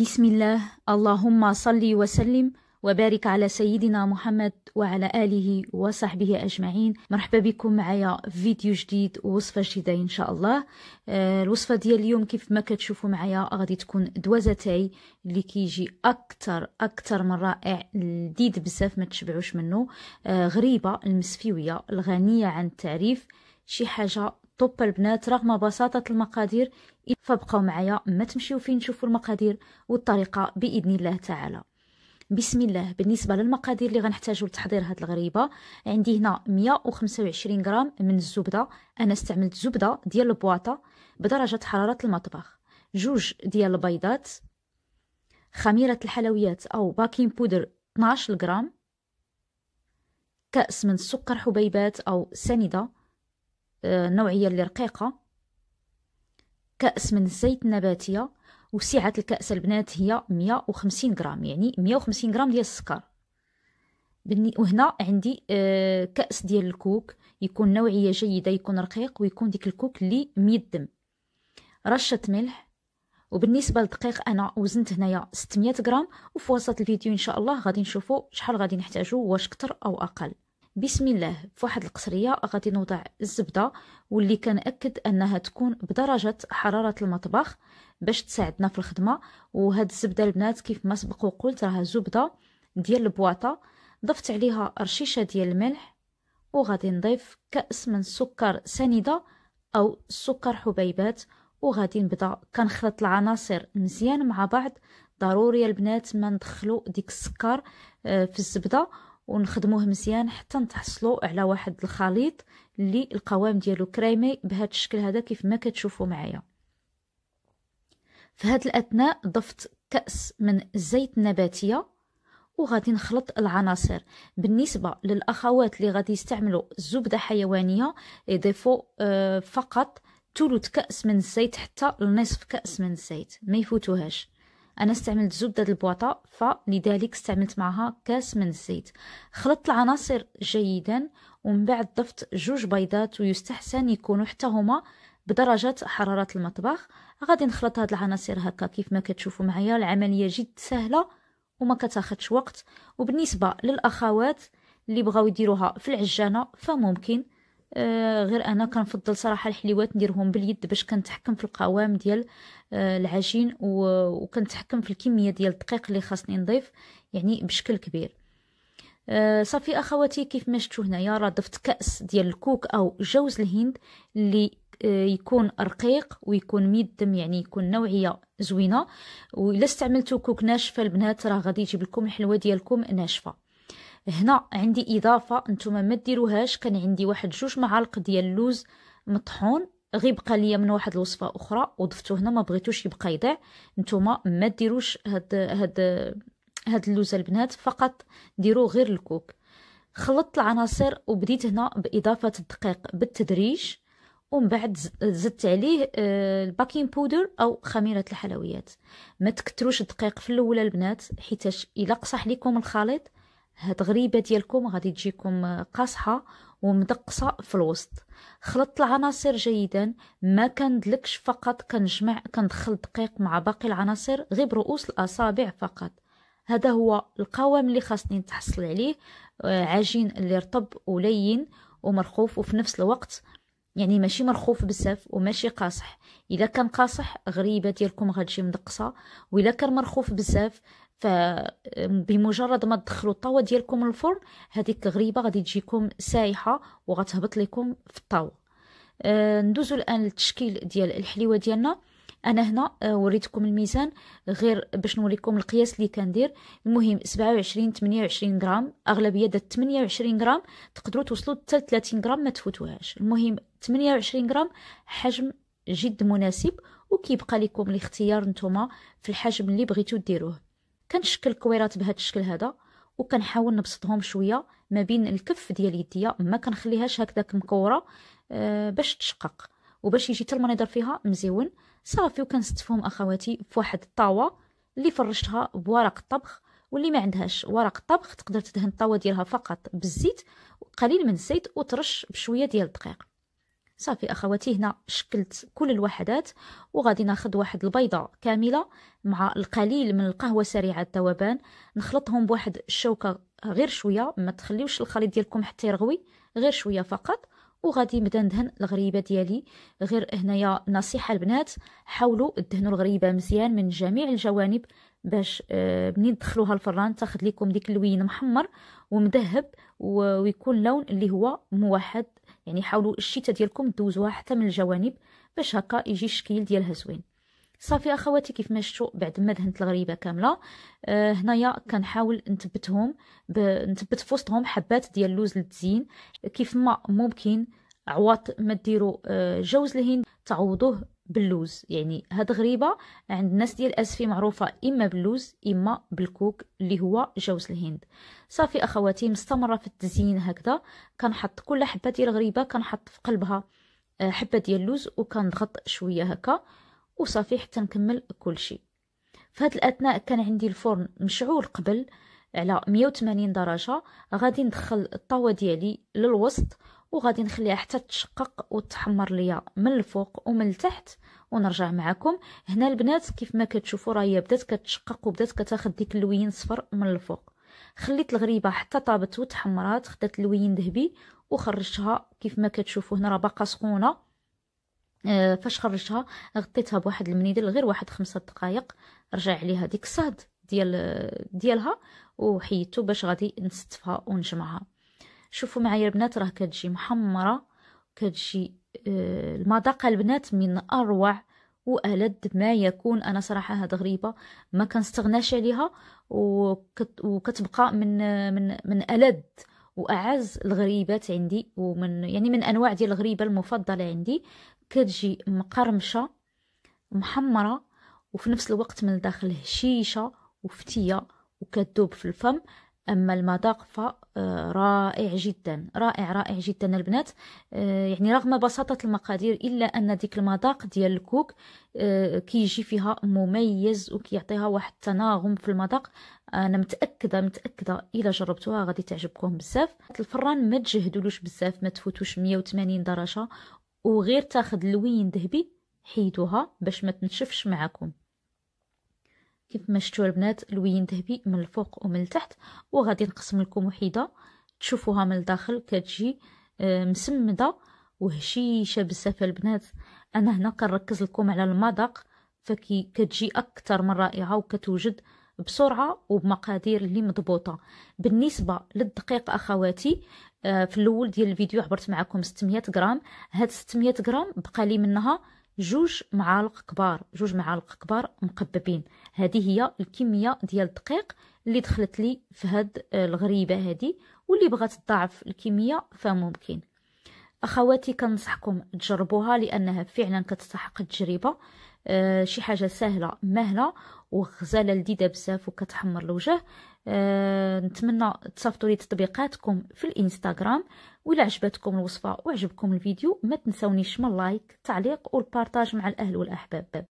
بسم الله اللهم صل وسلم وبارك على سيدنا محمد وعلى آله وصحبه أجمعين مرحبا بكم معايا فيديو جديد ووصفة جديدة إن شاء الله آه، الوصفة ديال اليوم كيف ما كتشوفوا معايا غادي تكون دوازتاي اللي كيجي أكثر أكثر من رائع لذيذ بزاف ما تشبعوش منه آه، غريبة المسفيوية الغنية عن التعريف شي حاجة طب البنات رغم بساطة المقادير فابقوا معايا ما تمشيو فين تشوفوا المقادير والطريقة بإذن الله تعالى بسم الله بالنسبه للمقادير اللي غنحتاجو لتحضير هاد الغريبه عندي هنا 125 غرام من الزبده انا استعملت زبده ديال البواطه بدرجه حراره المطبخ جوج ديال البيضات خميره الحلويات او باكين بودر 12 غرام كاس من سكر حبيبات او سنيده النوعية اللي رقيقة كأس من الزيت النباتية وسعة الكأس البنات هي 150 غرام يعني 150 غرام ديال السكر وهنا عندي آه، كأس ديال الكوك يكون نوعية جيدة يكون رقيق ويكون ديك الكوك اللي ميدم رشة ملح وبالنسبه للدقيق انا وزنت هنايا 600 غرام وفي وسط الفيديو ان شاء الله غادي نشوفوا شحال غادي نحتاجو واش كتر او اقل بسم الله فواحد القصريه غادي نوضع الزبده واللي كنأكد انها تكون بدرجه حراره المطبخ باش تساعدنا في الخدمه وهاد الزبده البنات كيف ما سبق وقلت راها زبده ديال البواطه ضفت عليها رشيشه ديال الملح وغادي نضيف كاس من سكر سنيده او سكر حبيبات وغادي نبدا كنخلط العناصر مزيان مع بعض ضروري البنات ما ندخلو ديك السكر آه، في الزبده ونخدموه مزيان حتى نتحصلوا على واحد الخليط اللي القوام ديالو كريمي بهذا الشكل هذا كيف ما كتشوفوا معايا في هذا الاثناء ضفت كاس من الزيت النباتيه وغادي نخلط العناصر بالنسبه للاخوات اللي غادي يستعملوا الزبده حيوانيه يضيفوا آه، فقط ثلث كاس من الزيت حتى لنصف كاس من الزيت ما يفوتوهاش انا استعملت زبده البواطا فلذلك استعملت معها كاس من الزيت خلطت العناصر جيدا ومن بعد ضفت جوج بيضات ويستحسن يكونوا حتى هما بدرجة حرارة المطبخ غادي نخلط هاد العناصر هكا كيف ما كتشوفوا معايا العملية جد سهلة وما كتاخدش وقت وبالنسبة للأخوات اللي بغاو يديروها في العجانة فممكن آه، غير انا كنفضل صراحه الحليوات نديرهم باليد باش كنتحكم في القوام ديال آه، العجين وكنتحكم في الكميه ديال الدقيق اللي خاصني نضيف يعني بشكل كبير آه، صافي اخواتي كيف ما شفتوا هنايا راه ضفت كاس ديال الكوك او جوز الهند اللي يكون رقيق ويكون ميدم دم يعني يكون نوعيه زوينه وإلا استعملتو كوك ناشفه البنات راه غادي يجيب لكم الحلوه ديالكم ناشفه هنا عندي اضافه نتوما ما ديروهاش كان عندي واحد جوج معالق ديال اللوز مطحون غيبقى ليا من واحد الوصفه اخرى وضفته هنا ما بغيتوش يبقى يضيع نتوما ما ديروش هاد هاد هاد اللوز البنات فقط ديرو غير الكوك خلطت العناصر وبديت هنا باضافه الدقيق بالتدريج ومن بعد زدت عليه آه، الباكين بودر او خميره الحلويات ما تكتروش الدقيق في الاول البنات حيتاش الا قصح لكم الخليط هاد غريبه ديالكم غادي تجيكم قاصحه ومدقصه في الوسط خلطت العناصر جيدا ما كندلكش فقط كنجمع كندخل دقيق مع باقي العناصر غير برؤوس الاصابع فقط هذا هو القوام اللي خاصني نتحصل عليه آه، عجين اللي رطب ولين ومرخوف وفي نفس الوقت يعني ماشي مرخوف بزاف وماشي قاصح الا كان قاصح غريبه ديالكم غتجي مدقصه واذا كان مرخوف بزاف فبمجرد ما تدخلوا الطاوه ديالكم الفرن هذيك غريبه غادي تجيكم سايحه وغتهبط لكم في الطاوه أه ندوزوا الان للتشكيل ديال الحليوه ديالنا انا هنا آه، وريتكم الميزان غير باش نوريكم القياس اللي كندير المهم 27 28 غرام اغلبيه دات 28 غرام تقدروا توصلوا حتى 30 غرام ما تفوتوهاش المهم 28 غرام حجم جد مناسب وكيبقى لكم الاختيار نتوما في الحجم اللي بغيتو ديروه كنشكل الكويرات بهذا الشكل هذا وكنحاول نبسطهم شويه ما بين الكف ديال يديا ما كنخليهاش هكذاك مكوره آه، باش تشقق وباش يجي حتى المنظر فيها مزيون صافي وكنستفهم اخواتي في واحد الطاوه اللي فرشتها بورق الطبخ واللي ما عندهاش ورق الطبخ تقدر تدهن الطاوه ديالها فقط بالزيت قليل من الزيت وترش بشويه ديال الدقيق صافي اخواتي هنا شكلت كل الوحدات وغادي ناخذ واحد البيضه كامله مع القليل من القهوه سريعه الذوبان نخلطهم بواحد الشوكه غير شويه ما تخليوش الخليط ديالكم حتى يرغوي غير شويه فقط وغادي نبدا ندهن الغريبه ديالي غير هنايا نصيحه البنات حاولوا تدهنوا الغريبه مزيان من جميع الجوانب باش آه، منين تدخلوها الفران تاخذ لكم ديك اللوين محمر ومذهب ويكون لون اللي هو موحد يعني حاولوا الشتاء ديالكم دوزوها حتى من الجوانب باش هكا يجي الشكل ديالها زوين صافي اخواتي كيف ما شفتوا بعد ما دهنت الغريبه كامله آه هنايا كنحاول نثبتهم ب... نثبت في وسطهم حبات ديال اللوز للتزيين كيف ما ممكن عواط ما ديروا آه جوز الهند تعوضوه باللوز يعني هاد غريبه عند الناس ديال اسفي معروفه اما باللوز اما بالكوك اللي هو جوز الهند صافي اخواتي مستمره في التزيين هكذا كنحط كل حبه ديال غريبه كنحط في قلبها آه، حبه ديال اللوز وكنضغط شويه هكا وصافي حتى نكمل كلشي في هاد الاثناء كان عندي الفرن مشعول قبل على 180 درجه غادي ندخل الطاوه ديالي للوسط وغادي نخليها حتى تشقق وتحمر ليا من الفوق ومن التحت ونرجع معكم هنا البنات كيف ما كتشوفوا راهي بدات كتشقق وبدات كتاخد ديك اللوين صفر من الفوق خليت الغريبه حتى طابت وتحمرات خدات اللوين ذهبي وخرجتها كيف ما كتشوفوا هنا راه باقا سخونه آه، فاش خرجتها غطيتها بواحد المنيدل غير واحد خمسة دقائق رجع عليها ديك الصهد ديال ديالها وحيدته باش غادي نستفها ونجمعها شوفوا معايا البنات راه كتجي محمره كتجي آه، المذاق البنات من اروع والد ما يكون انا صراحه هاد غريبه ما كنستغناش عليها وكتبقى من من من الد واعز الغريبات عندي ومن يعني من انواع ديال الغريبه المفضله عندي كتجي مقرمشه محمره وفي نفس الوقت من الداخل هشيشه وفتيه وكتذوب في الفم اما المذاق رائع جدا رائع رائع جدا البنات آه، يعني رغم بساطة المقادير إلا أن ديك المذاق ديال الكوك آه، كيجي فيها مميز وكيعطيها واحد التناغم في المذاق انا متاكده متاكده الا جربتوها غادي تعجبكم بزاف الفران ما تجهدولوش بزاف ما تفوتوش 180 درجه وغير تاخد لوين ذهبي حيدوها باش ما تنشفش معكم كيف ما شفتوا البنات لوين ذهبي من الفوق ومن التحت وغادي نقسم لكم وحيده تشوفوها من الداخل كتجي آه، مسمده وهشيشه بزاف البنات انا هنا كنركز لكم على المذاق فكي كتجي اكثر من رائعه وكتوجد بسرعه وبمقادير اللي مضبوطه بالنسبه للدقيق اخواتي آه، في الاول ديال الفيديو عبرت معكم 600 غرام هاد 600 غرام بقى لي منها جوج معالق كبار جوج معالق كبار مقببين هذه هي الكميه ديال الدقيق اللي دخلت لي في هاد آه، الغريبه هذه واللي بغات تضاعف الكميه فممكن اخواتي كنصحكم تجربوها لانها فعلا كتستحق التجربه آه شي حاجه سهله مهله وغزاله لذيذه بزاف وكتحمر الوجه آه نتمنى تصيفطوا لي تطبيقاتكم في الانستغرام ولا عجبتكم الوصفه وعجبكم الفيديو ما تنسونيش من لايك تعليق والبارتاج مع الاهل والاحباب